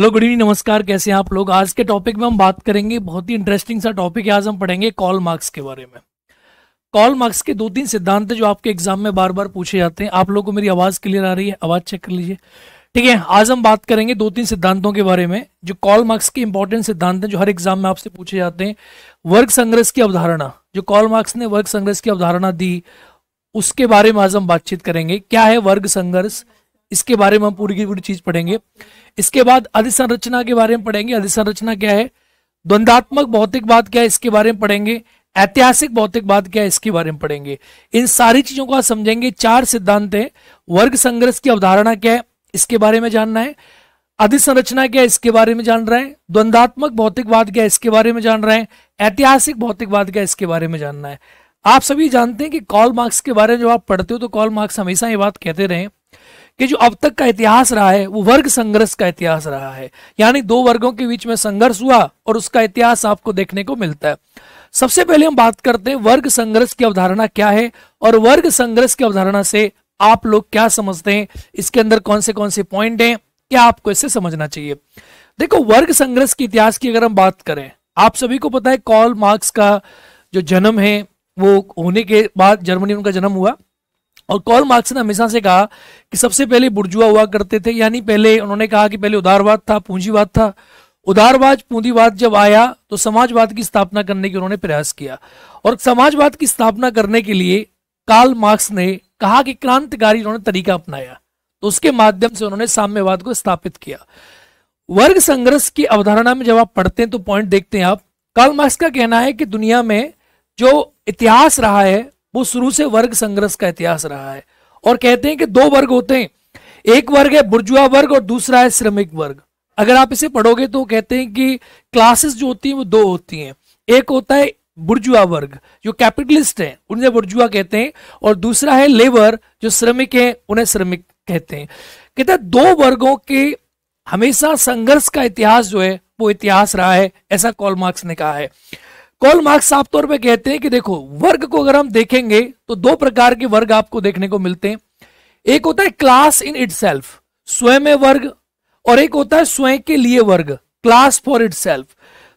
hello good evening नमस्कार कैसे हैं आप लोग आज के टॉपिक में हम बात करेंगे बहुत ही इंटरेस्टिंग सा टॉपिक है आज हम पढ़ेंगे कॉल मार्क्स के बारे में कॉल मार्क्स के दो तीन सिद्धांत जो आपके एग्जाम में बार बार पूछे जाते हैं आप लोगों को मेरी आवाज़ क्लियर आ रही है आवाज़ चेक कर लीजिए ठीक है आज हम बात करेंगे दो तीन सिद्धांतों के बारे में जो कॉल मार्क्स के इंपॉर्टेंट सिद्धांत हैं जो हर एग्जाम में आपसे पूछे जाते हैं वर्ग संघर्ष की अवधारणा जो कॉल मार्क्स ने वर्ग संघर्ष की अवधारणा दी उसके बारे में आज हम बातचीत करेंगे क्या है वर्ग संघर्ष इसके बारे में हम पूरी की पूरी चीज पढ़ेंगे इसके बाद अधिसंरचना के बारे में पढ़ेंगे अधिसंरचना क्या है द्वंदात्मक भौतिकवाद क्या है इसके बारे में पढ़ेंगे ऐतिहासिक भौतिकवाद क्या है इसके बारे में पढ़ेंगे इन सारी चीजों को समझेंगे चार सिद्धांत है वर्ग संघर्ष की अवधारणा क्या है इसके बारे में जानना है अधिसंरचना क्या है इसके बारे में जान रहे हैं द्वंदात्मक भौतिकवाद क्या है इसके बारे में जान रहे हैं ऐतिहासिक भौतिकवाद क्या है इसके बारे में जानना है आप सभी जानते हैं कि कॉल मार्क्स के बारे में जब आप पढ़ते हो तो कॉल मार्क्स हमेशा ये बात कहते रहे कि जो अब तक का इतिहास रहा है वो वर्ग संघर्ष का इतिहास रहा है यानी दो वर्गों के बीच में संघर्ष हुआ और उसका इतिहास आपको देखने को मिलता है सबसे पहले हम बात करते हैं वर्ग संघर्ष की अवधारणा क्या है और वर्ग संघर्ष की अवधारणा से आप लोग क्या समझते हैं इसके अंदर कौन से कौन से पॉइंट हैं क्या आपको इससे समझना चाहिए देखो वर्ग संघर्ष के इतिहास की अगर हम बात करें आप सभी को पता है कॉल मार्क्स का जो जन्म है वो होने के बाद जर्मनी उनका जन्म हुआ और कॉल मार्क्स ने हमेशा से कहा कि सबसे पहले बुर्जुआ हुआ करते थे यानी पहले उन्होंने कहा कि पहले उदारवाद था पूंजीवाद था उदारवाद पूंजीवाद जब आया तो समाजवाद की स्थापना करने के उन्होंने प्रयास किया और समाजवाद की स्थापना करने के लिए कार्ल मार्क्स ने कहा कि क्रांतिकारी उन्होंने तरीका अपनाया तो उसके माध्यम से उन्होंने साम्यवाद को स्थापित किया वर्ग संघर्ष की अवधारणा में जब आप पढ़ते हैं तो पॉइंट देखते हैं आप कार्ल मार्क्स का कहना है कि दुनिया में जो इतिहास रहा है वो शुरू से वर्ग संघर्ष का इतिहास रहा है और कहते हैं कि दो वर्ग होते हैं एक वर्ग है बुर्जुआ वर्ग और दूसरा है श्रमिक वर्ग अगर आप इसे पढ़ोगे तो कहते हैं कि क्लासेस जो होती हैं वो दो होती हैं एक होता है बुर्जुआ वर्ग जो कैपिटलिस्ट है उन्हें बुर्जुआ कहते हैं और दूसरा है लेबर जो श्रमिक है उन्हें श्रमिक कहते हैं कहते हैं दो वर्गों के हमेशा संघर्ष का इतिहास जो है वो इतिहास रहा है ऐसा कॉल मार्क्स ने कहा है कॉल मार्क्स साफ तौर पे कहते हैं कि देखो वर्ग को अगर हम देखेंगे तो दो प्रकार के वर्ग आपको देखने को मिलते हैं एक होता है क्लास इन इट स्वयं में वर्ग और एक होता है स्वयं के लिए वर्ग क्लास फॉर इट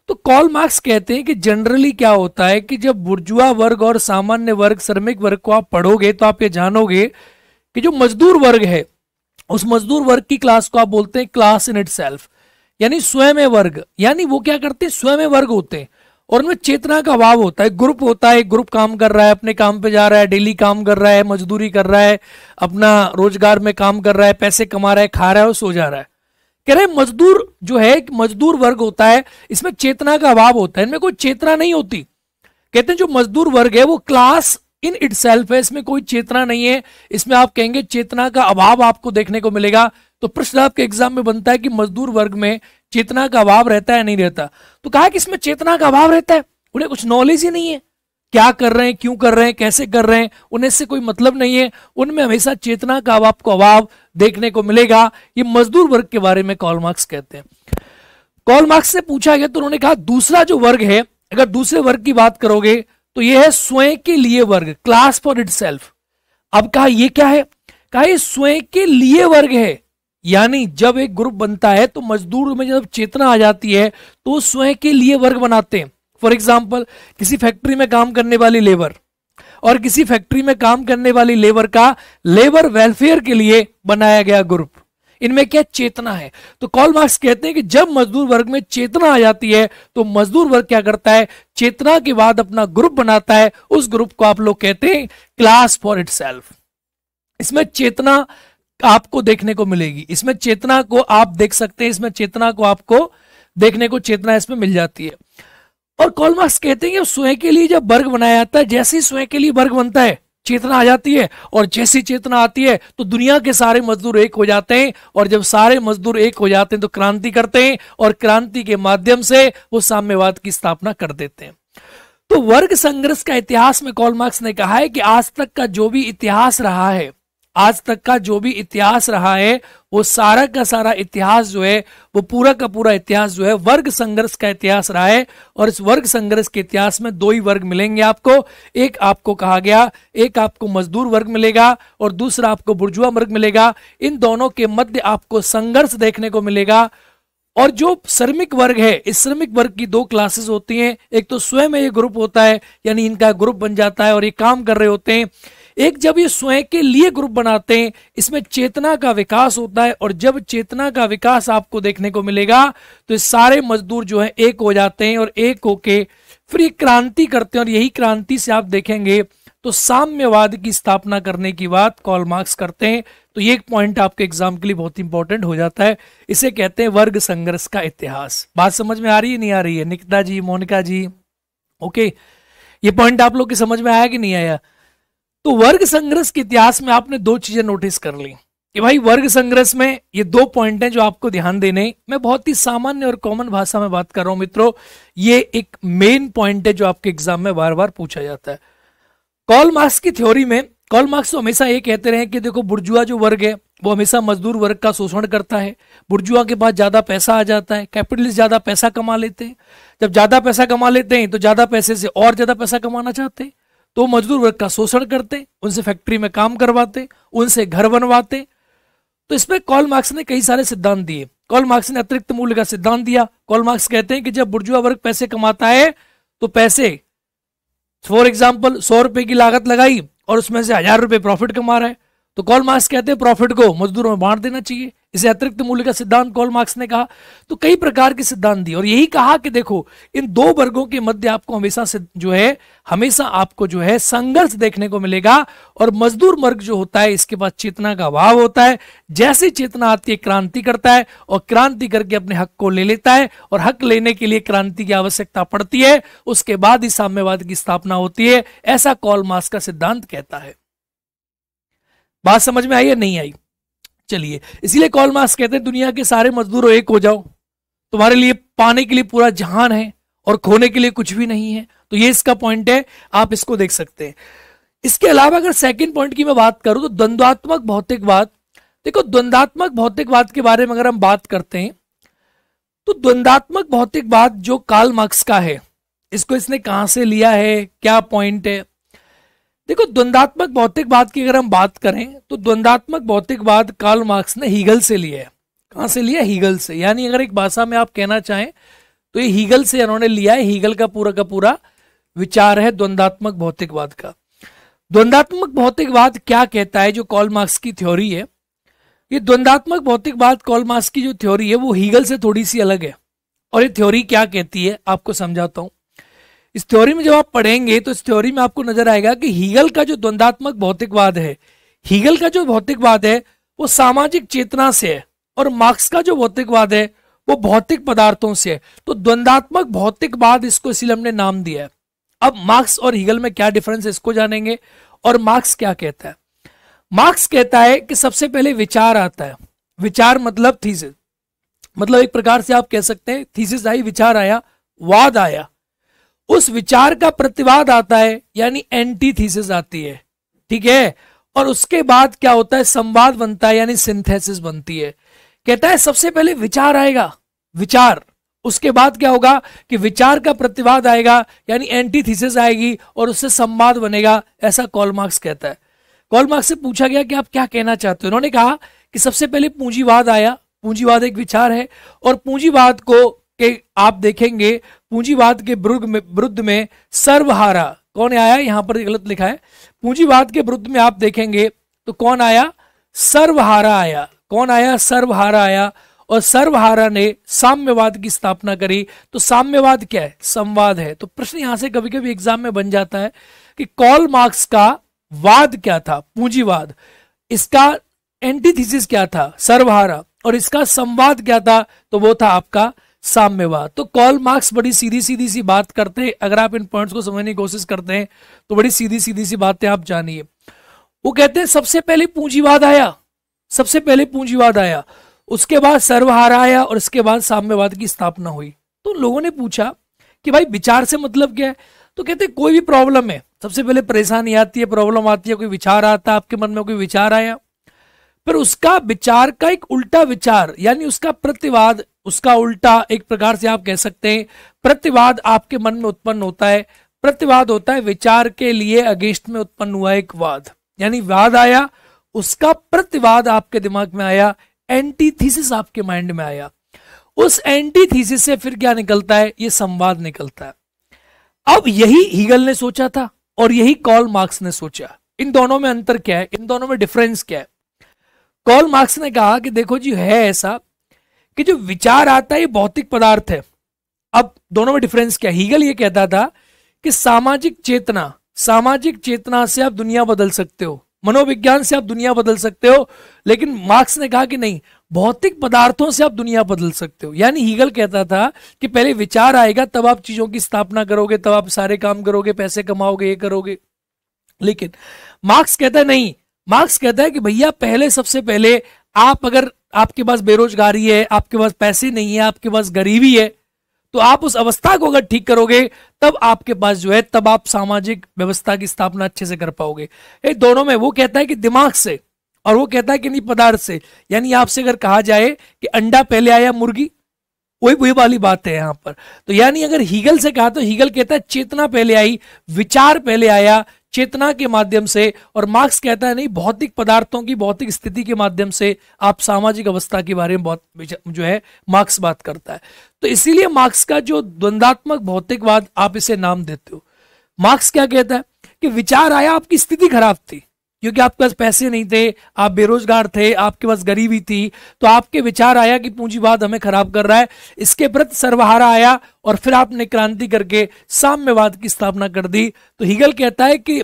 तो कॉल मार्क्स कहते हैं कि जनरली क्या होता है कि जब बुर्जुआ वर्ग और सामान्य वर्ग श्रमिक वर्ग को आप पढ़ोगे तो आप ये जानोगे कि जो मजदूर वर्ग है उस मजदूर वर्ग की क्लास को आप बोलते हैं क्लास इन इट यानी स्वयं वर्ग यानी वो क्या करते हैं स्वयं वर्ग होते हैं और उनमें चेतना का अभाव होता है ग्रुप होता है ग्रुप काम कर रहा है अपने काम पे जा रहा है डेली काम कर रहा है मजदूरी कर रहा है अपना रोजगार में काम कर रहा है पैसे कमा रहा है खा रहा है और सो जा रहा है कह रहे मजदूर जो है एक मजदूर वर्ग होता है इसमें चेतना का अभाव होता है इनमें कोई चेतना नहीं होती कहते हैं जो मजदूर वर्ग है वो क्लास इन इट है इसमें कोई चेतना नहीं है इसमें आप कहेंगे चेतना का अभाव आपको देखने को मिलेगा तो प्रश्न आपके एग्जाम में बनता है कि मजदूर वर्ग में चेतना का अभाव रहता है नहीं रहता तो कहा कि इसमें चेतना का अभाव रहता है उन्हें कुछ नॉलेज ही नहीं है क्या कर रहे हैं क्यों कर रहे हैं कैसे कर रहे हैं उन्हें इससे कोई मतलब नहीं है उनमें हमेशा चेतना का को अभाव देखने को मिलेगा ये मजदूर वर्ग के बारे में कॉल मार्क्स कहते हैं कॉल मार्क्स से पूछा गया तो उन्होंने कहा दूसरा जो वर्ग है अगर दूसरे वर्ग की बात करोगे तो यह है स्वयं के लिए वर्ग क्लास फॉर इट अब कहा यह क्या है कहा यह स्वयं के लिए वर्ग है यानी जब एक ग्रुप बनता है तो मजदूर में जब चेतना आ जाती है तो स्वयं के लिए वर्ग बनाते हैं फॉर एग्जाम्पल किसी फैक्ट्री में काम करने वाली लेबर और किसी फैक्ट्री में काम करने वाली लेबर का लेबर वेलफेयर के लिए बनाया गया ग्रुप इनमें क्या चेतना है तो कॉल मार्क्स कहते हैं कि जब मजदूर वर्ग में चेतना आ जाती है तो मजदूर वर्ग क्या करता है चेतना के बाद अपना ग्रुप बनाता है उस ग्रुप को आप लोग कहते हैं क्लास फॉर इट इसमें चेतना आपको देखने को मिलेगी इसमें चेतना को आप देख सकते हैं इसमें चेतना को आपको देखने को चेतना इसमें मिल जाती है और कॉलमार्क्स कहते हैं कि स्वयं के लिए जब वर्ग बनाया जाता है जैसे ही स्वयं के लिए वर्ग बनता है चेतना आ जाती है और जैसी चेतना आती है तो दुनिया के सारे मजदूर एक हो जाते हैं और जब सारे मजदूर एक हो जाते हैं तो क्रांति करते हैं और क्रांति के माध्यम से वो साम्यवाद की स्थापना कर देते हैं तो वर्ग संघर्ष का इतिहास में कॉलमार्क्स ने कहा है कि आज तक का जो भी इतिहास रहा है आज तक का जो भी इतिहास रहा है वो सारा का सारा इतिहास जो है वो पूरा का पूरा इतिहास जो है वर्ग संघर्ष का इतिहास रहा है और इस वर्ग संघर्ष के इतिहास में दो ही वर्ग मिलेंगे आपको एक आपको कहा गया एक आपको मजदूर वर्ग मिलेगा और दूसरा आपको बुर्जुआ वर्ग मिलेगा इन दोनों के मध्य आपको संघर्ष देखने को मिलेगा और जो श्रमिक वर्ग है इस श्रमिक वर्ग की दो क्लासेस होती हैं एक तो स्वयं ये ग्रुप होता है यानी इनका ग्रुप बन जाता है और ये काम कर रहे होते हैं एक जब ये स्वयं के लिए ग्रुप बनाते हैं इसमें चेतना का विकास होता है और जब चेतना का विकास आपको देखने को मिलेगा तो सारे मजदूर जो है एक हो जाते हैं और एक होके फिर ये क्रांति करते हैं और यही क्रांति से आप देखेंगे तो साम्यवाद की स्थापना करने की बात कॉल मार्क्स करते हैं तो ये एक पॉइंट आपके एग्जाम के लिए बहुत इंपॉर्टेंट हो जाता है इसे कहते हैं वर्ग संघर्ष का इतिहास बात समझ में आ रही है नहीं आ रही है निकिता जी मोनिका जी ओके ये पॉइंट आप लोग की समझ में आया कि नहीं आया तो वर्ग संघर्ष के इतिहास में आपने दो चीजें नोटिस कर ली कि भाई वर्ग संघर्ष में ये दो पॉइंट हैं जो आपको ध्यान देने मैं बहुत ही सामान्य और कॉमन भाषा में बात कर रहा हूं मित्रों ये एक मेन पॉइंट है जो आपके एग्जाम में बार बार पूछा जाता है कॉल मार्क्स की थ्योरी में कॉल मार्क्स तो हमेशा ये कहते रहे कि देखो बुर्जुआ जो वर्ग है वो हमेशा मजदूर वर्ग का शोषण करता है बुर्जुआ के पास ज़्यादा पैसा आ जाता है कैपिटलिस्ट ज़्यादा पैसा कमा लेते हैं जब ज़्यादा पैसा कमा लेते हैं तो ज़्यादा पैसे से और ज़्यादा पैसा कमाना चाहते हैं तो मजदूर वर्ग का शोषण करते उनसे फैक्ट्री में काम करवाते उनसे घर बनवाते तो इसमें कॉल मार्क्स ने कई सारे सिद्धांत दिए कॉल मार्क्स ने अतिरिक्त मूल्य का सिद्धांत दिया कॉल मार्क्स कहते हैं कि जब बुर्जुआ वर्ग पैसे कमाता है तो पैसे फॉर एग्जाम्पल सौ रुपए की लागत लगाई और उसमें से हजार रुपए प्रॉफिट कमा रहा है तो कॉल मार्क्स कहते हैं प्रॉफिट को मजदूरों में बांट देना चाहिए इसे अतिरिक्त मूल्य का सिद्धांत कॉल मार्क्स ने कहा तो कई प्रकार के सिद्धांत दिए और यही कहा कि देखो इन दो वर्गों के मध्य आपको हमेशा से जो है हमेशा आपको जो है संघर्ष देखने को मिलेगा और मजदूर वर्ग जो होता है इसके पास चेतना का अभाव होता है जैसे चेतना आती है क्रांति करता है और क्रांति करके अपने हक को ले लेता है और हक लेने के लिए क्रांति की आवश्यकता पड़ती है उसके बाद ही साम्यवाद की स्थापना होती है ऐसा कॉल मार्क्स का सिद्धांत कहता है बात समझ में आई या नहीं आई चलिए इसीलिए कॉल मार्क्स कहते हैं दुनिया के सारे मजदूर एक हो जाओ तुम्हारे लिए पाने के लिए पूरा जहान है और खोने के लिए कुछ भी नहीं है तो ये इसका पॉइंट है आप इसको देख सकते हैं इसके अलावा अगर सेकंड पॉइंट की मैं बात करूं तो द्वंद्वात्मक भौतिकवाद देखो द्वंद्वात्मक भौतिकवाद के बारे में अगर हम बात करते हैं तो द्वंद्वात्मक भौतिकवाद जो काल मार्क्स का है इसको इसने कहां से लिया है क्या पॉइंट है देखो द्वंदात्मक भौतिकवाद की अगर हम बात करें तो द्वंदात्मक भौतिकवाद कार्ल मार्क्स ने हीगल से लिया है कहाँ से लिया हीगल से यानी अगर एक भाषा में आप कहना चाहें तो ये हीगल से इन्होंने लिया है हीगल का पूरा का पूरा विचार है द्वंदात्मक भौतिकवाद का द्वंदात्मक भौतिकवाद क्या कहता है जो कॉल मार्क्स की थ्योरी है ये द्वंदात्मक भौतिकवाद कॉल मार्क्स की जो थ्योरी है वो हीगल से थोड़ी सी अलग है और ये थ्योरी क्या कहती है आपको समझाता हूँ इस थ्योरी में जब आप पढ़ेंगे तो इस थ्योरी में आपको नजर आएगा कि हीगल का जो द्वंदात्मक भौतिकवाद है हीगल का जो भौतिकवाद है वो सामाजिक चेतना से है और मार्क्स का जो भौतिकवाद है वो भौतिक पदार्थों से है तो द्वंदात्मक भौतिकवाद इसको इसलिए हमने नाम दिया है अब मार्क्स और हीगल में क्या डिफरेंस है इसको जानेंगे और मार्क्स क्या कहता है मार्क्स कहता है कि सबसे पहले विचार आता है विचार मतलब थीसिस मतलब एक प्रकार से आप कह सकते हैं थीसिस आई विचार आया वाद आया उस विचार का प्रतिवाद आता है यानी एंटीथीसिस आती है ठीक है और उसके बाद क्या होता है संवाद बनता है यानी सिंथेसिस बनती है कहता है सबसे पहले विचार आएगा विचार उसके बाद क्या होगा कि विचार का प्रतिवाद आएगा यानी एंटीथीसिस आएगी और उससे संवाद बनेगा ऐसा कॉलमार्क्स कहता है कॉलमार्क्स से पूछा गया कि आप क्या कहना चाहते हो उन्होंने कहा कि सबसे पहले पूंजीवाद आया पूंजीवाद एक विचार है और पूंजीवाद को के आप देखेंगे पूंजीवाद के विरुद्ध में विरुद्ध में सर्वहारा कौन आया यहां पर गलत लिखा है पूंजीवाद के विरुद्ध में आप देखेंगे तो कौन आया सर्वहारा आया कौन आया सर्वहारा आया और सर्वहारा ने साम्यवाद की स्थापना करी तो साम्यवाद क्या है संवाद है तो प्रश्न यहां से कभी कभी एग्जाम में बन जाता है कि कॉल मार्क्स का वाद क्या था पूंजीवाद इसका एंटीथीसिस क्या था सर्वहारा और इसका संवाद क्या था तो वो था आपका साम्यवाद तो कॉल मार्क्स बड़ी सीधी सीधी सी बात करते हैं अगर आप इन पॉइंट्स को समझने की कोशिश करते हैं तो बड़ी सीधी सीधी सी बातें आप जानिए वो कहते हैं सबसे पहले पूंजीवाद आया सबसे पहले पूंजीवाद आया उसके बाद सर्वहारा आया और इसके बाद साम्यवाद की स्थापना हुई तो लोगों ने पूछा कि भाई विचार से मतलब क्या है तो कहते हैं कोई भी प्रॉब्लम है सबसे पहले परेशानी आती है प्रॉब्लम आती है कोई विचार आता है आपके मन में कोई विचार आया फिर उसका विचार का एक उल्टा विचार यानी उसका प्रतिवाद उसका उल्टा एक प्रकार से आप कह सकते हैं प्रतिवाद आपके मन में उत्पन्न होता है प्रतिवाद होता है विचार के लिए अगेंस्ट में उत्पन्न हुआ एक वाद यानी वाद आया उसका प्रतिवाद आपके दिमाग में आया एंटीथीसिस आपके माइंड में आया उस एंटीथीसिस से फिर क्या निकलता है ये संवाद निकलता है अब यही हीगल ने सोचा था और यही कॉल मार्क्स ने सोचा इन दोनों में अंतर क्या है इन दोनों में डिफरेंस क्या है कॉल मार्क्स ने कहा कि देखो जी है ऐसा कि जो विचार आता है ये भौतिक पदार्थ है अब दोनों में डिफरेंस क्या हीगल ये कहता था कि सामाजिक चेतना सामाजिक चेतना से आप दुनिया बदल सकते हो मनोविज्ञान से आप दुनिया बदल सकते हो लेकिन मार्क्स ने कहा कि नहीं भौतिक पदार्थों से आप दुनिया बदल सकते हो यानी हीगल कहता था कि पहले विचार आएगा तब आप चीजों की स्थापना करोगे तब आप सारे काम करोगे पैसे कमाओगे ये करोगे लेकिन मार्क्स कहता है नहीं मार्क्स कहता है कि भैया पहले सबसे पहले आप अगर आपके पास बेरोजगारी है आपके पास पैसे नहीं है आपके पास गरीबी है तो आप उस अवस्था को अगर ठीक करोगे तब आपके पास जो है तब आप सामाजिक व्यवस्था की स्थापना अच्छे से कर पाओगे ये दोनों में वो कहता है कि दिमाग से और वो कहता है कि नहीं पदार्थ से यानी आपसे अगर कहा जाए कि अंडा पहले आया मुर्गी वही वही वाली बात है यहां पर तो यानी अगर हीगल से कहा तो हीगल कहता है चेतना पहले आई विचार पहले आया चेतना के माध्यम से और मार्क्स कहता है नहीं भौतिक पदार्थों की भौतिक स्थिति के माध्यम से आप सामाजिक अवस्था के बारे में बहुत जो है मार्क्स बात करता है तो इसीलिए मार्क्स का जो द्वंदात्मक भौतिकवाद आप इसे नाम देते हो मार्क्स क्या कहता है कि विचार आया आपकी स्थिति खराब थी क्योंकि आपके पास पैसे नहीं थे आप बेरोजगार थे आपके पास गरीबी थी तो आपके विचार आया कि पूंजीवाद हमें खराब कर रहा है इसके प्रति सर्वहारा आया और फिर आपने क्रांति करके साम्यवाद की स्थापना कर दी तो हीगल कहता है कि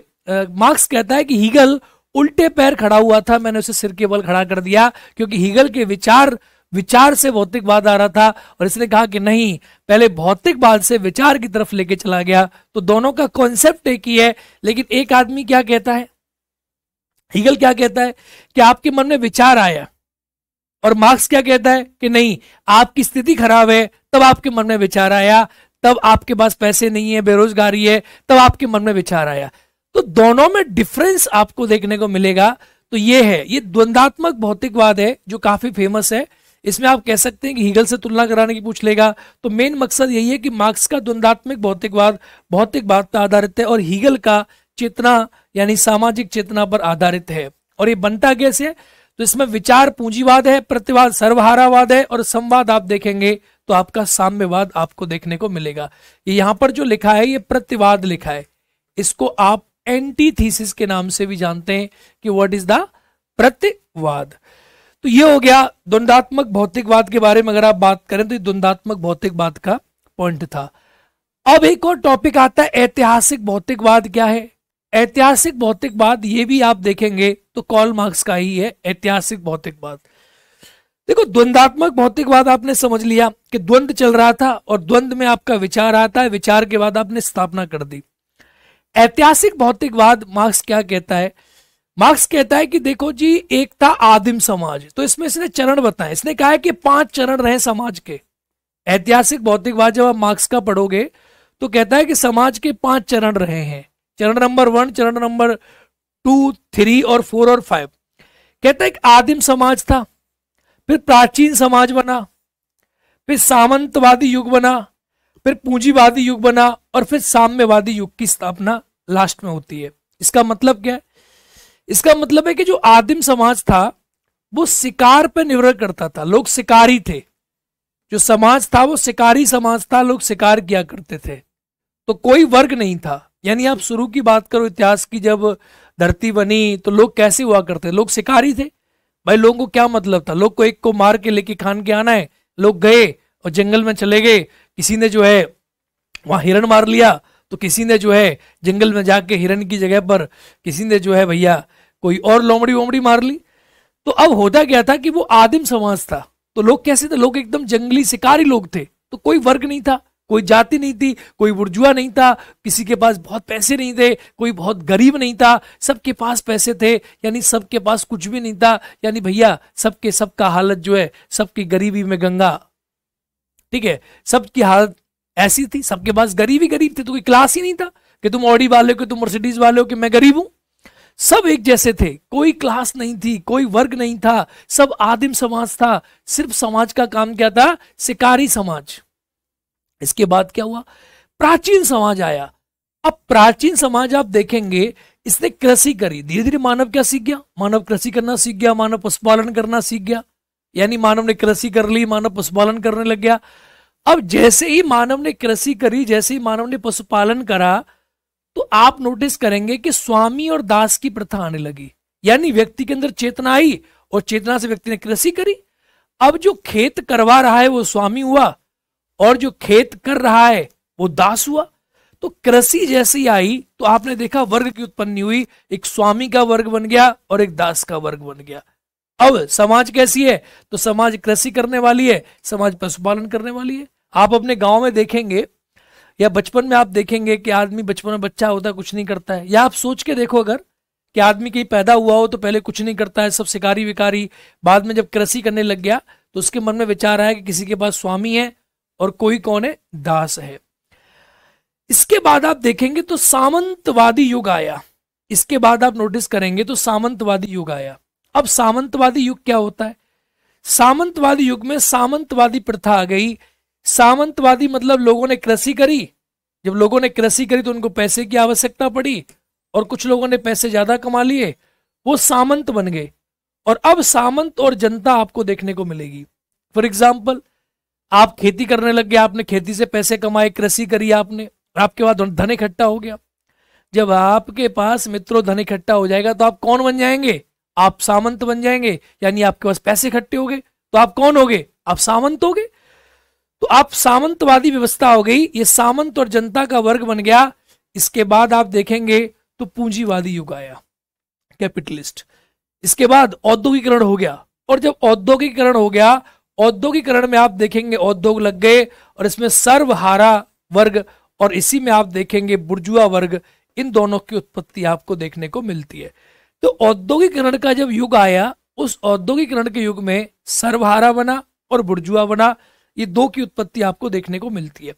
मार्क्स कहता है कि हीगल उल्टे पैर खड़ा हुआ था मैंने उसे सिर के बल खड़ा कर दिया क्योंकि हीगल के विचार विचार से भौतिकवाद आ रहा था और इसने कहा कि नहीं पहले भौतिकवाद से विचार की तरफ लेके चला गया तो दोनों का कॉन्सेप्ट एक ही है लेकिन एक आदमी क्या कहता है हीगल क्या कहता है कि आपके मन में विचार आया और मार्क्स क्या कहता है कि नहीं आपकी स्थिति खराब है तब आपके मन में विचार आया तब आपके पास पैसे नहीं है बेरोजगारी है तब आपके मन में विचार आया तो दोनों में डिफरेंस आपको देखने को मिलेगा तो ये है ये द्वंदात्मक भौतिकवाद है जो काफी फेमस है इसमें आप कह सकते हैं कि हीगल से तुलना कराने की पूछ लेगा तो मेन मकसद यही है कि मार्क्स का द्वंदात्मक भौतिकवाद भौतिकवाद पर आधारित है और हीगल का चेतना यानी सामाजिक चेतना पर आधारित है और ये बनता कैसे तो इसमें विचार पूंजीवाद है प्रतिवाद सर्वहारावाद है और संवाद आप देखेंगे तो आपका साम्यवाद आपको देखने को मिलेगा ये यहां पर जो लिखा है ये प्रतिवाद लिखा है इसको आप एंटी थीसिस के नाम से भी जानते हैं कि व्हाट इज द प्रतिवाद तो ये हो गया द्वंदात्मक भौतिकवाद के बारे में अगर आप बात करें तो द्वंदात्मक भौतिकवाद का पॉइंट था अब एक और टॉपिक आता है ऐतिहासिक भौतिकवाद क्या है ऐतिहासिक भौतिकवाद ये भी आप देखेंगे तो कॉल मार्क्स का ही है ऐतिहासिक भौतिकवाद देखो द्वंदात्मक भौतिकवाद आपने समझ लिया कि द्वंद चल रहा था और द्वंद में आपका विचार आता है विचार के बाद आपने स्थापना कर दी ऐतिहासिक भौतिकवाद मार्क्स क्या कहता है मार्क्स कहता है कि देखो जी एक था आदिम समाज तो इसमें इसने चरण बताए इसने कहा है कि पांच चरण रहे समाज के ऐतिहासिक भौतिकवाद जब आप मार्क्स का पढ़ोगे तो कहता है कि समाज के पांच चरण रहे हैं चरण नंबर वन चरण नंबर टू थ्री और फोर और फाइव कहता है एक आदिम समाज था फिर प्राचीन समाज बना फिर सामंतवादी युग बना फिर पूंजीवादी युग बना और फिर साम्यवादी युग की स्थापना लास्ट में होती है इसका मतलब क्या है इसका मतलब है कि जो आदिम समाज था वो शिकार पर निर्भर करता था लोग शिकारी थे जो समाज था वो शिकारी समाज था लोग शिकार किया करते थे तो कोई वर्ग नहीं था यानी आप शुरू की बात करो इतिहास की जब धरती बनी तो लोग कैसे हुआ करते लोग शिकारी थे भाई लोगों को क्या मतलब था लोग को एक को मार के लेके खान के आना है लोग गए और जंगल में चले गए किसी ने जो है वहां हिरण मार लिया तो किसी ने जो है जंगल में जाके हिरण की जगह पर किसी ने जो है भैया कोई और लोमड़ी वोमड़ी मार ली तो अब होता क्या था कि वो आदिम समाज था तो लोग कैसे थे लोग एकदम जंगली शिकारी लोग थे तो कोई वर्ग नहीं था कोई जाति नहीं थी कोई बुर्जुआ नहीं था किसी के पास बहुत पैसे नहीं थे कोई बहुत गरीब नहीं था सबके पास पैसे थे यानी सबके पास कुछ भी नहीं था यानी भैया सबके सबका हालत जो है सबकी गरीबी में गंगा ठीक है सबकी हालत ऐसी थी सबके पास गरीब ही गरीब थे तो कोई क्लास ही नहीं था कि तुम ऑडी वाले हो कि तुम मर्सिडीज वाले हो कि मैं गरीब हूं सब एक जैसे थे कोई क्लास नहीं थी कोई वर्ग नहीं था सब आदिम समाज था सिर्फ समाज का काम क्या था शिकारी समाज इसके बाद क्या हुआ प्राचीन समाज आया अब प्राचीन समाज आप देखेंगे इसने कृषि करी धीरे धीरे मानव क्या सीख गया मानव कृषि करना सीख गया मानव पशुपालन करना सीख गया यानी मानव ने कृषि कर ली मानव पशुपालन करने लग गया अब जैसे ही मानव ने कृषि करी जैसे ही मानव ने पशुपालन करा तो आप नोटिस करेंगे कि स्वामी और दास की प्रथा आने लगी यानी व्यक्ति के अंदर चेतना आई और चेतना से व्यक्ति ने कृषि करी अब जो खेत करवा रहा है वो स्वामी हुआ और जो खेत कर रहा है वो दास हुआ तो कृषि जैसी आई तो आपने देखा वर्ग की उत्पन्नी हुई एक स्वामी का वर्ग बन गया और एक दास का वर्ग बन गया अब समाज कैसी है तो समाज कृषि करने वाली है समाज पशुपालन करने वाली है आप अपने गांव में देखेंगे या बचपन में आप देखेंगे कि आदमी बचपन में बच्चा होता कुछ नहीं करता है या आप सोच के देखो अगर कि आदमी कहीं पैदा हुआ हो तो पहले कुछ नहीं करता है सब शिकारी विकारी बाद में जब कृषि करने लग गया तो उसके मन में विचार आया कि किसी के पास स्वामी है और कोई कौन है दास है इसके बाद आप देखेंगे तो सामंतवादी युग आया इसके बाद आप नोटिस करेंगे तो सामंतवादी युग आया अब सामंतवादी युग क्या होता है सामंतवादी युग में सामंतवादी प्रथा आ गई सामंतवादी मतलब लोगों ने कृषि करी जब लोगों ने कृषि करी तो उनको पैसे की आवश्यकता पड़ी और कुछ लोगों ने पैसे ज्यादा कमा लिए वो सामंत बन गए और अब सामंत और जनता आपको देखने को मिलेगी फॉर एग्जाम्पल आप खेती करने लग गए आपने खेती से पैसे कमाए कृषि करी आपने आपके बाद धन इकट्ठा हो गया जब आपके पास मित्रों धन इकट्ठा हो जाएगा तो आप कौन बन जाएंगे आप सामंत बन जाएंगे यानी आपके पास पैसे इकट्ठे हो गए तो आप कौन हो गए आप सामंत हो गए तो आप सामंतवादी व्यवस्था हो गई ये सामंत और जनता का वर्ग बन गया इसके बाद आप देखेंगे तो पूंजीवादी युग आया कैपिटलिस्ट इसके बाद औद्योगिकरण हो गया और जब औद्योगिकरण हो गया औद्योगिकरण में आप देखेंगे औद्योग लग गए और इसमें सर्वहारा वर्ग और इसी में आप देखेंगे बुर्जुआ वर्ग इन दोनों की उत्पत्ति आपको देखने को मिलती है तो औद्योगिकरण का जब युग आया उस औद्योगिकरण के युग में सर्वहारा बना और बुर्जुआ बना ये दो की उत्पत्ति आपको देखने को मिलती है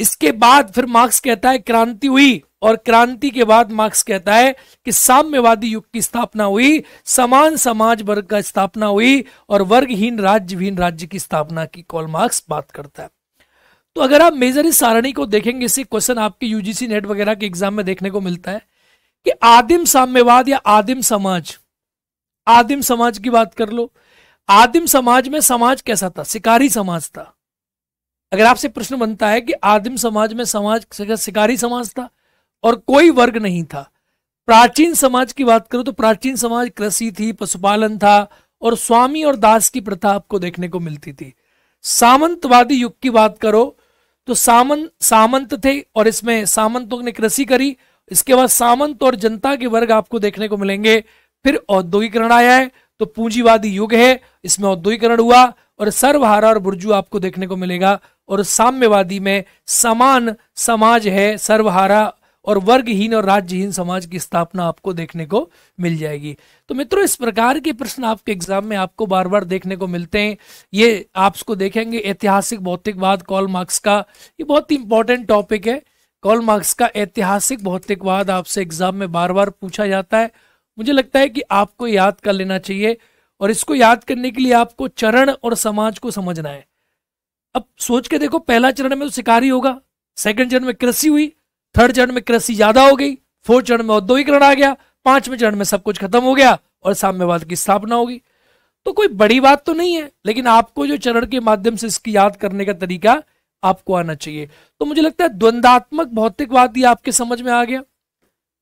इसके बाद फिर मार्क्स कहता है क्रांति हुई और क्रांति के बाद मार्क्स कहता है कि साम्यवादी युग की स्थापना हुई समान समाज वर्ग का स्थापना हुई और वर्गहीन राज्यहीन राज्य की स्थापना की कॉल मार्क्स बात करता है तो अगर आप मेजर इस सारणी को देखेंगे इसी क्वेश्चन आपके यूजीसी नेट वगैरह के एग्जाम में देखने को मिलता है कि आदिम साम्यवाद या आदिम समाज आदिम समाज की बात कर लो आदिम समाज में समाज कैसा था शिकारी समाज था अगर आपसे प्रश्न बनता है कि आदिम समाज में समाज शिकारी समाज था और कोई वर्ग नहीं था प्राचीन समाज की बात करो तो प्राचीन समाज कृषि थी पशुपालन था और स्वामी और दास की प्रथा आपको देखने को मिलती थी सामंतवादी युग की बात करो तो सामन सामंत थे और इसमें सामंतों ने कृषि करी इसके बाद सामंत और जनता के वर्ग आपको देखने को मिलेंगे फिर औद्योगिकरण आया है तो पूंजीवादी युग है इसमें औद्योगिकरण हुआ और सर्वहारा और बुर्जू आपको देखने को मिलेगा और साम्यवादी में समान समाज है सर्वहारा और वर्गहीन और राज्यहीन समाज की स्थापना आपको देखने को मिल जाएगी तो मित्रों इस प्रकार के प्रश्न आपके एग्जाम में आपको बार बार देखने को मिलते हैं ये आप देखेंगे ऐतिहासिक भौतिकवाद कॉल मार्क्स का ये बहुत ही इंपॉर्टेंट टॉपिक है कॉल मार्क्स का ऐतिहासिक भौतिकवाद आपसे एग्जाम में बार बार पूछा जाता है मुझे लगता है कि आपको याद कर लेना चाहिए और इसको याद करने के लिए आपको चरण और समाज को समझना है अब सोच के देखो पहला चरण में तो शिकारी होगा सेकंड चरण में कृषि हुई थर्ड चरण में कृषि ज्यादा हो गई फोर्थ चरण में औद्योगिकरण आ गया पांचवें चरण में सब कुछ खत्म हो गया और साम्यवाद की स्थापना होगी तो कोई बड़ी बात तो नहीं है लेकिन आपको जो चरण के माध्यम से इसकी याद करने का तरीका आपको आना चाहिए तो मुझे लगता है द्वंदात्मक भौतिकवाद ये आपके समझ में आ गया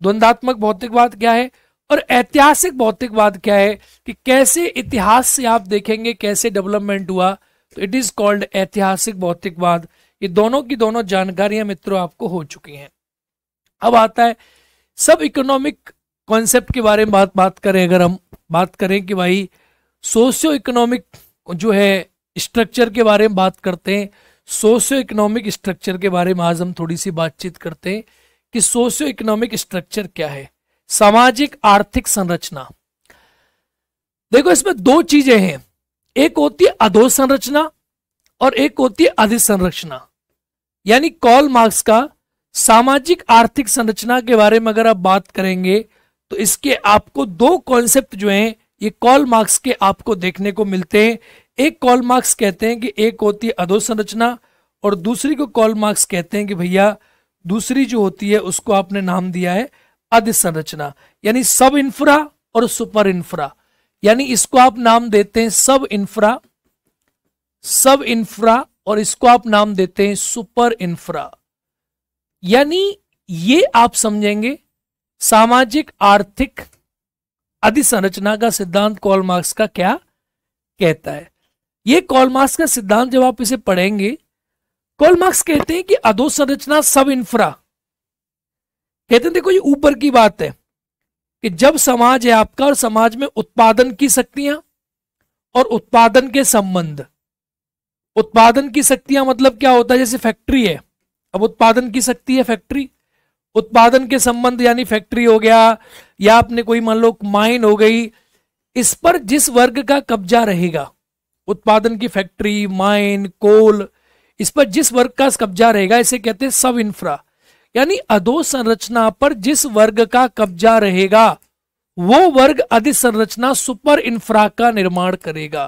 द्वंदात्मक भौतिकवाद क्या है और ऐतिहासिक भौतिकवाद क्या है कि कैसे इतिहास से आप देखेंगे कैसे डेवलपमेंट हुआ तो इट इज कॉल्ड ऐतिहासिक भौतिकवाद ये दोनों की दोनों जानकारियां मित्रों आपको हो चुकी हैं अब आता है सब इकोनॉमिक कॉन्सेप्ट के बारे में बात बात करें अगर हम बात करें कि भाई सोशियो इकोनॉमिक जो है स्ट्रक्चर के बारे में बात करते हैं सोशियो इकोनॉमिक स्ट्रक्चर के बारे में आज हम थोड़ी सी बातचीत करते हैं कि सोशियो इकोनॉमिक स्ट्रक्चर क्या है सामाजिक आर्थिक संरचना देखो इसमें दो चीजें हैं एक होती है अधो संरचना और एक होती है अधिसंरचना यानी कॉल मार्क्स का सामाजिक आर्थिक संरचना के बारे में अगर आप बात करेंगे तो इसके आपको दो कॉन्सेप्ट जो हैं ये कॉल मार्क्स के आपको देखने को मिलते हैं एक कॉल मार्क्स कहते हैं कि एक होती है अधोसंरचना और दूसरी को कॉल मार्क्स कहते हैं कि भैया दूसरी जो होती है उसको आपने नाम दिया है अधिसंरचना यानी सब इंफ्रा और सुपर इंफ्रा यानी इसको आप नाम देते हैं सब इंफ्रा सब इंफ्रा और इसको आप नाम देते हैं सुपर इंफ्रा यानी ये आप समझेंगे सामाजिक आर्थिक अधिसंरचना का सिद्धांत कॉल मार्क्स का क्या कहता है ये कॉल मार्क्स का सिद्धांत जब आप इसे पढ़ेंगे कॉल मार्क्स कहते हैं कि अधोसंरचना सब इंफ्रा कहते हैं देखो ये ऊपर की बात है कि जब समाज है आपका और समाज में उत्पादन की शक्तियां और उत्पादन के संबंध उत्पादन की शक्तियां मतलब क्या होता है जैसे फैक्ट्री है अब उत्पादन की सकती है फैक्ट्री उत्पादन के संबंध यानी फैक्ट्री हो गया या आपने कोई मान लो माइन हो गई इस पर जिस वर्ग का कब्जा रहेगा उत्पादन की फैक्ट्री माइन कोल इस पर जिस वर्ग का कब्जा रहेगा इसे कहते हैं सब इंफ्रा यानी अधोसंरचना पर जिस वर्ग का कब्जा रहेगा वो वर्ग अधिसंरचना सुपर इंफ्रा का निर्माण करेगा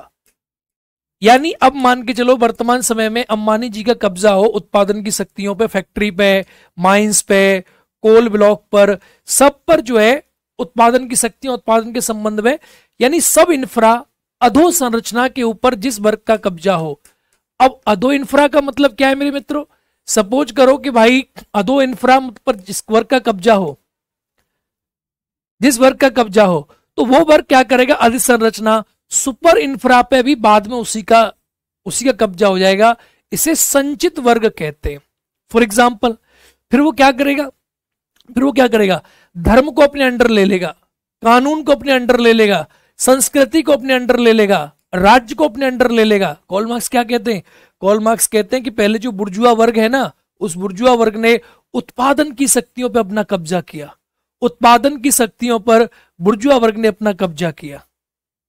यानी अब मान के चलो वर्तमान समय में अंबानी जी का कब्जा हो उत्पादन की शक्तियों पे फैक्ट्री पे माइंस पे कोल ब्लॉक पर सब पर जो है उत्पादन की शक्तियां उत्पादन के संबंध में यानी सब इन्फ्रा अधो संरचना के ऊपर जिस वर्ग का कब्जा हो अब अधो इंफ्रा का मतलब क्या है मेरे मित्रों सपोज करो कि भाई अधो इंफ्रा पर जिस वर्ग का कब्जा हो जिस वर्ग का कब्जा हो तो वो वर्ग क्या करेगा अधिसंरचना सुपर इंफ्रा पे भी बाद में उसी का उसी का कब्जा हो जाएगा इसे संचित वर्ग कहते हैं फॉर एग्जाम्पल फिर वो क्या करेगा फिर वो क्या करेगा धर्म को अपने अंडर ले लेगा कानून को अपने अंडर ले लेगा संस्कृति को अपने अंडर ले लेगा राज्य को अपने अंडर ले लेगा कॉल मार्क्स क्या कहते हैं कॉल मार्क्स कहते हैं कि पहले जो बुर्जुआ वर्ग है ना उस बुर्जुआ वर्ग ने उत्पादन की शक्तियों पर अपना कब्जा किया उत्पादन की शक्तियों पर बुर्जुआ वर्ग ने अपना कब्जा किया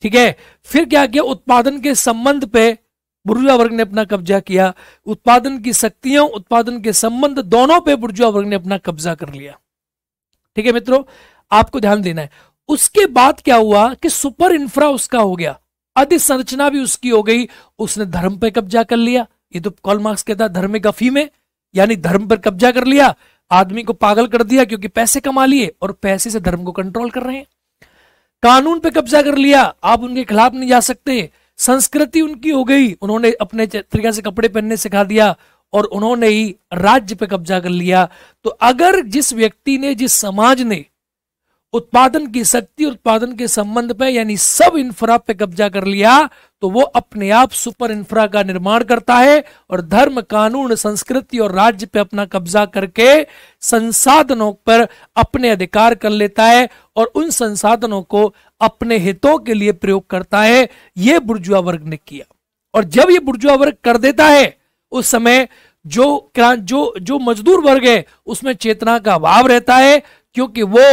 ठीक है फिर क्या किया उत्पादन के संबंध पे बुर्जुआ वर्ग ने अपना कब्जा किया उत्पादन की शक्तियों उत्पादन के संबंध दोनों पे बुर्जुआ वर्ग ने अपना कब्जा कर लिया ठीक है मित्रों आपको ध्यान देना है उसके बाद क्या हुआ कि सुपर इंफ्रा उसका हो गया अधिसंरचना भी उसकी हो गई उसने धर्म पे कब्जा कर लिया ये तो कॉल मार्क्स कहता धर्म गफी में यानी धर्म पर कब्जा कर लिया आदमी को पागल कर दिया क्योंकि पैसे कमा लिए और पैसे से धर्म को कंट्रोल कर रहे हैं कानून पे कब्जा कर लिया आप उनके खिलाफ नहीं जा सकते संस्कृति उनकी हो गई उन्होंने अपने तरीके से कपड़े पहनने सिखा दिया और उन्होंने ही राज्य पे कब्जा कर लिया तो अगर जिस व्यक्ति ने जिस समाज ने उत्पादन की शक्ति उत्पादन के संबंध पे यानी सब इंफ्रा पे कब्जा कर लिया तो वो अपने आप सुपर इंफ्रा का निर्माण करता है और धर्म कानून संस्कृति और राज्य पे अपना कब्जा करके संसाधनों पर अपने अधिकार कर लेता है और उन संसाधनों को अपने हितों के लिए प्रयोग करता है ये बुर्जुआ वर्ग ने किया और जब ये बुर्जुआ वर्ग कर देता है उस समय जो जो जो मजदूर वर्ग है उसमें चेतना का अभाव रहता है क्योंकि वो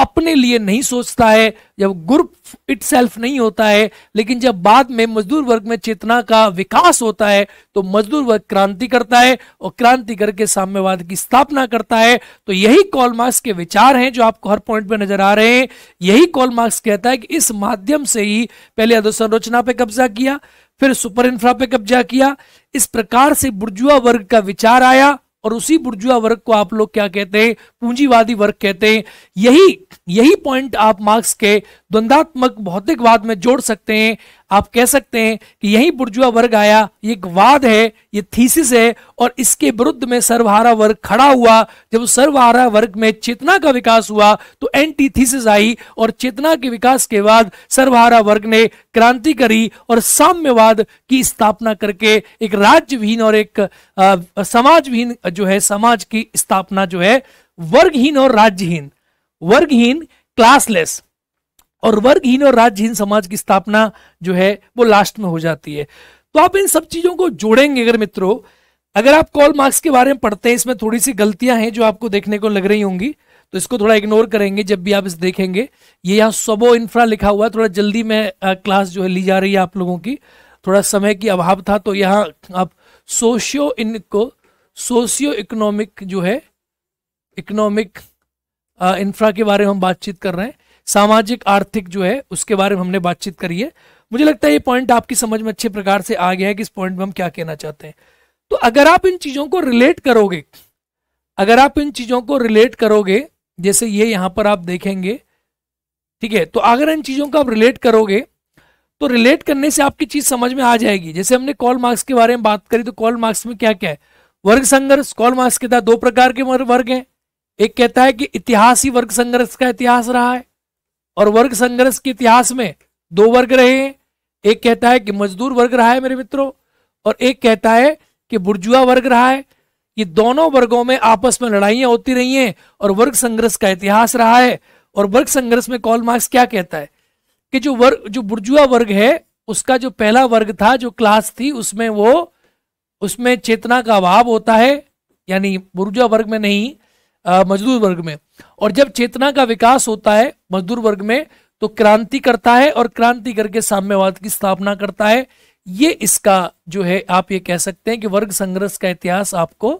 अपने लिए नहीं सोचता है जब ग्रुप इट नहीं होता है लेकिन जब बाद में मजदूर वर्ग में चेतना का विकास होता है तो मजदूर वर्ग क्रांति करता है और क्रांति करके साम्यवाद की स्थापना करता है तो यही कॉलमार्क्स के विचार हैं जो आपको हर पॉइंट पे नजर आ रहे हैं यही कॉलमार्क्स कहता है कि इस माध्यम से ही पहले अधोसंरचना पे कब्जा किया फिर सुपर इंफ्रा पे कब्जा किया इस प्रकार से बुर्जुआ वर्ग का विचार आया और उसी बुर्जुआ वर्ग को आप लोग क्या कहते हैं पूंजीवादी वर्ग कहते हैं यही यही पॉइंट आप मार्क्स के द्वंदात्मक भौतिकवाद में जोड़ सकते हैं आप कह सकते हैं कि यही बुर्जुआ वर्ग आया ये एक वाद है ये थीसिस है और इसके विरुद्ध में सर्वहारा वर्ग खड़ा हुआ जब सर्वहारा वर्ग में चेतना का विकास हुआ तो एंटी थीसिस आई और चेतना के विकास के बाद सर्वहारा वर्ग ने क्रांति करी और साम्यवाद की स्थापना करके एक राज्यहीन और एक समाजहीन जो है समाज की स्थापना जो है वर्गहीन और राज्यहीन वर्गहीन क्लासलेस और वर्गहीन और राज्यहीन समाज की स्थापना जो है वो लास्ट में हो जाती है तो आप इन सब चीजों को जोड़ेंगे अगर मित्रों अगर आप कॉल मार्क्स के बारे में पढ़ते हैं इसमें थोड़ी सी गलतियां हैं जो आपको देखने को लग रही होंगी तो इसको थोड़ा इग्नोर करेंगे जब भी आप इस देखेंगे ये यहाँ सबो इंफ्रा लिखा हुआ है थोड़ा जल्दी में क्लास जो है ली जा रही है आप लोगों की थोड़ा समय की अभाव था तो यहाँ आप सोशियो इनको सोशियो इकोनॉमिक जो है इकोनॉमिक इंफ्रा के बारे में हम बातचीत कर रहे हैं सामाजिक आर्थिक जो है उसके बारे में हमने बातचीत करी है मुझे लगता है ये पॉइंट आपकी समझ में अच्छे प्रकार से आ गया है कि इस पॉइंट में हम क्या कहना चाहते हैं तो अगर आप इन चीज़ों को रिलेट करोगे अगर आप इन चीज़ों को रिलेट करोगे जैसे ये यहां पर आप देखेंगे ठीक है तो अगर इन चीज़ों को आप रिलेट करोगे तो रिलेट करने से आपकी चीज़ समझ में आ जाएगी जैसे हमने कॉल मार्क्स के बारे में बात करी तो कॉल मार्क्स में क्या क्या है वर्ग संघर्ष कॉल मार्क्स के तहत दो प्रकार के वर्ग हैं एक कहता है कि इतिहास ही वर्ग संघर्ष का इतिहास रहा है और वर्ग संघर्ष के इतिहास में दो वर्ग रहे हैं एक कहता है कि मजदूर वर्ग रहा है मेरे मित्रों और एक कहता है कि बुर्जुआ वर्ग रहा है ये दोनों वर्गों में आपस में लड़ाइयां होती रही हैं और वर्ग संघर्ष का इतिहास रहा है और वर्ग संघर्ष में कॉल मार्क्स क्या कहता है कि जो वर्ग जो बुर्जुआ वर्ग है उसका जो पहला वर्ग था जो क्लास थी उसमें वो उसमें चेतना का अभाव होता है यानी बुर्जुआ वर्ग में नहीं मजदूर वर्ग में और जब चेतना का विकास होता है मजदूर वर्ग में तो क्रांति करता है और क्रांति करके साम्यवाद की स्थापना करता है ये इसका जो है आप ये कह सकते हैं कि वर्ग संघर्ष का इतिहास आपको